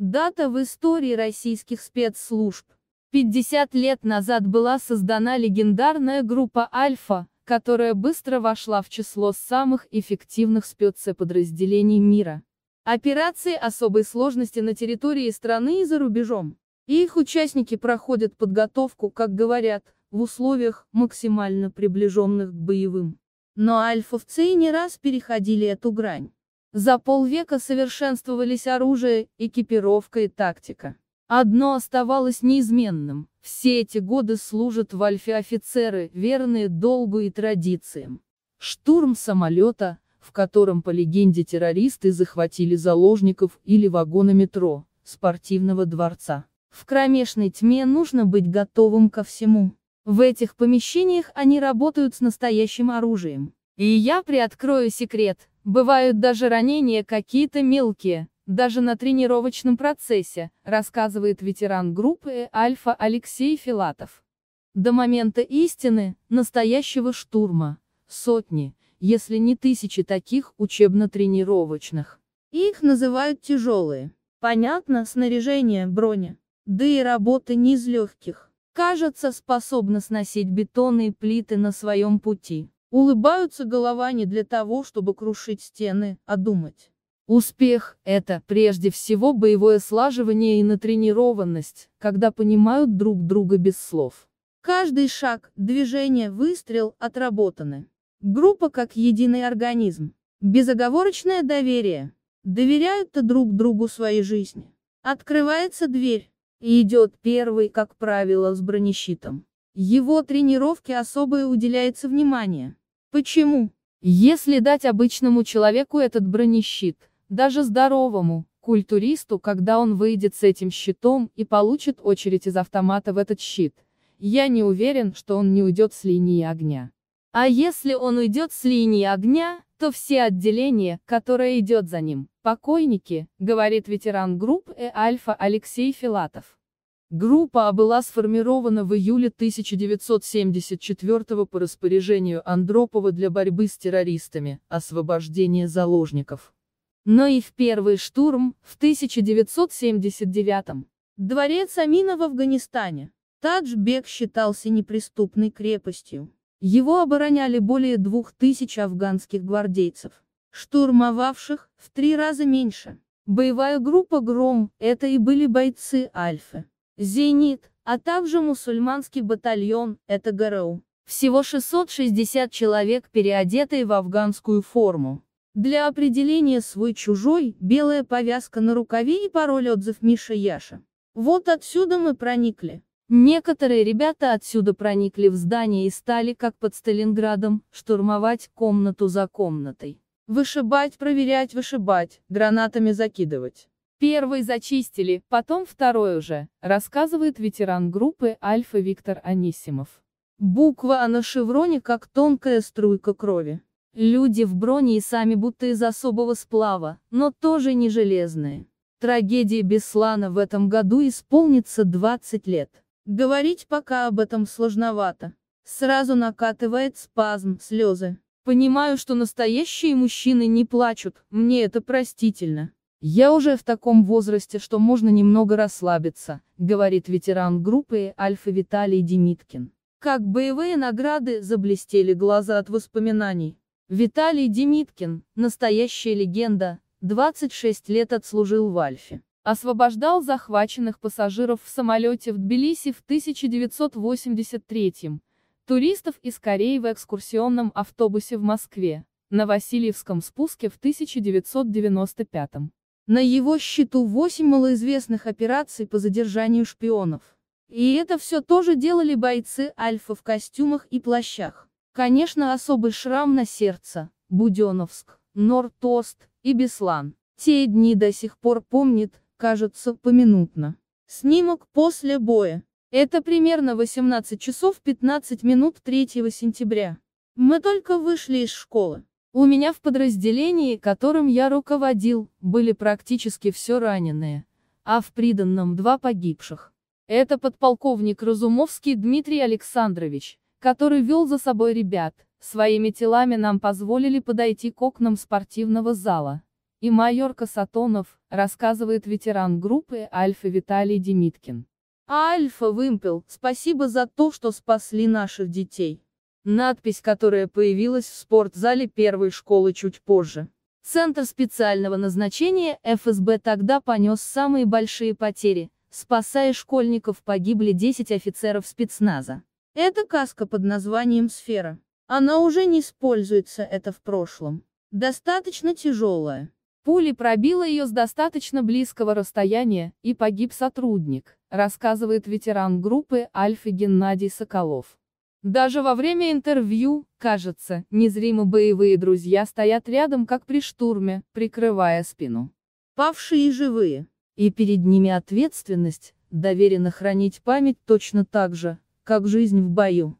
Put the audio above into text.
Дата в истории российских спецслужб. 50 лет назад была создана легендарная группа «Альфа», которая быстро вошла в число самых эффективных спецподразделений мира. Операции особой сложности на территории страны и за рубежом. Их участники проходят подготовку, как говорят, в условиях, максимально приближенных к боевым. Но альфовцы не раз переходили эту грань. За полвека совершенствовались оружие, экипировка и тактика. Одно оставалось неизменным, все эти годы служат в Альфе офицеры, верные долгу и традициям. Штурм самолета, в котором по легенде террористы захватили заложников или вагона метро, спортивного дворца. В кромешной тьме нужно быть готовым ко всему. В этих помещениях они работают с настоящим оружием. И я приоткрою секрет, Бывают даже ранения какие-то мелкие, даже на тренировочном процессе, рассказывает ветеран группы «Альфа» Алексей Филатов. До момента истины, настоящего штурма, сотни, если не тысячи таких учебно-тренировочных. Их называют тяжелые. Понятно, снаряжение, броня. Да и работа не из легких. Кажется, способна сносить бетонные плиты на своем пути. Улыбаются голова не для того, чтобы крушить стены, а думать. Успех – это, прежде всего, боевое слаживание и натренированность, когда понимают друг друга без слов. Каждый шаг, движение, выстрел отработаны. Группа как единый организм. Безоговорочное доверие. Доверяют-то друг другу своей жизни. Открывается дверь, и идет первый, как правило, с бронещитом. Его тренировке особое уделяется внимание. Почему? Если дать обычному человеку этот бронещит, даже здоровому, культуристу, когда он выйдет с этим щитом и получит очередь из автомата в этот щит, я не уверен, что он не уйдет с линии огня. А если он уйдет с линии огня, то все отделения, которое идет за ним, покойники, говорит ветеран группы э «Альфа» Алексей Филатов. Группа А была сформирована в июле 1974 по распоряжению Андропова для борьбы с террористами, освобождения заложников. Но и в первый штурм, в 1979 Дворец Амина в Афганистане. Таджбек считался неприступной крепостью. Его обороняли более двух тысяч афганских гвардейцев, штурмовавших в три раза меньше. Боевая группа «Гром» — это и были бойцы Альфы. «Зенит», а также мусульманский батальон, это ГРУ. Всего 660 человек, переодетые в афганскую форму. Для определения свой-чужой, белая повязка на рукаве и пароль отзыв Миша Яша. Вот отсюда мы проникли. Некоторые ребята отсюда проникли в здание и стали, как под Сталинградом, штурмовать комнату за комнатой. Вышибать, проверять, вышибать, гранатами закидывать. Первый зачистили, потом второй уже, рассказывает ветеран группы «Альфа» Виктор Анисимов. Буква А на шевроне как тонкая струйка крови. Люди в броне и сами будто из особого сплава, но тоже не железные. Трагедия Беслана в этом году исполнится 20 лет. Говорить пока об этом сложновато. Сразу накатывает спазм, слезы. Понимаю, что настоящие мужчины не плачут, мне это простительно. «Я уже в таком возрасте, что можно немного расслабиться», говорит ветеран группы «Альфа» Виталий Демиткин. Как боевые награды заблестели глаза от воспоминаний. Виталий Демиткин, настоящая легенда, 26 лет отслужил в Альфе. Освобождал захваченных пассажиров в самолете в Тбилиси в 1983 -м. туристов из Кореи в экскурсионном автобусе в Москве, на Васильевском спуске в 1995 -м. На его счету 8 малоизвестных операций по задержанию шпионов. И это все тоже делали бойцы Альфа в костюмах и плащах. Конечно, особый шрам на сердце, Буденовск, Нортост и Беслан. Те дни до сих пор помнит, кажется, поминутно. Снимок после боя. Это примерно 18 часов 15 минут 3 сентября. Мы только вышли из школы. У меня в подразделении, которым я руководил, были практически все раненые, а в приданном два погибших. Это подполковник Разумовский Дмитрий Александрович, который вел за собой ребят, своими телами нам позволили подойти к окнам спортивного зала. И майор Касатонов, рассказывает ветеран группы Альфа Виталий Демиткин. А Альфа Вымпел, спасибо за то, что спасли наших детей. Надпись, которая появилась в спортзале первой школы чуть позже. Центр специального назначения ФСБ тогда понес самые большие потери, спасая школьников погибли 10 офицеров спецназа. Это каска под названием «Сфера». Она уже не используется, это в прошлом. Достаточно тяжелая. Пули пробила ее с достаточно близкого расстояния, и погиб сотрудник, рассказывает ветеран группы Альфа Геннадий Соколов. Даже во время интервью, кажется, незримо боевые друзья стоят рядом, как при штурме, прикрывая спину. Павшие и живые. И перед ними ответственность, доверено хранить память точно так же, как жизнь в бою.